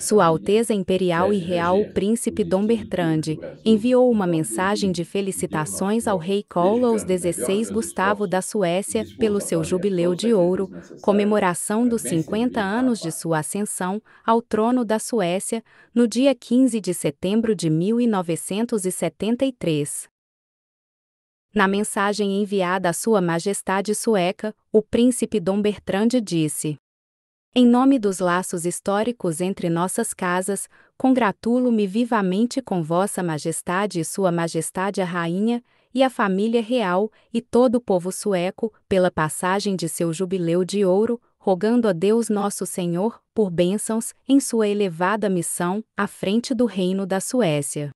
Sua Alteza Imperial e Real o Príncipe Dom Bertrand enviou uma mensagem de felicitações ao rei Carlos XVI Gustavo da Suécia pelo seu jubileu de ouro, comemoração dos 50 anos de sua ascensão ao trono da Suécia, no dia 15 de setembro de 1973. Na mensagem enviada à Sua Majestade Sueca, o príncipe Dom Bertrand disse: em nome dos laços históricos entre nossas casas, congratulo-me vivamente com Vossa Majestade e Sua Majestade a Rainha, e a família real, e todo o povo sueco, pela passagem de seu jubileu de ouro, rogando a Deus Nosso Senhor, por bênçãos, em sua elevada missão, à frente do Reino da Suécia.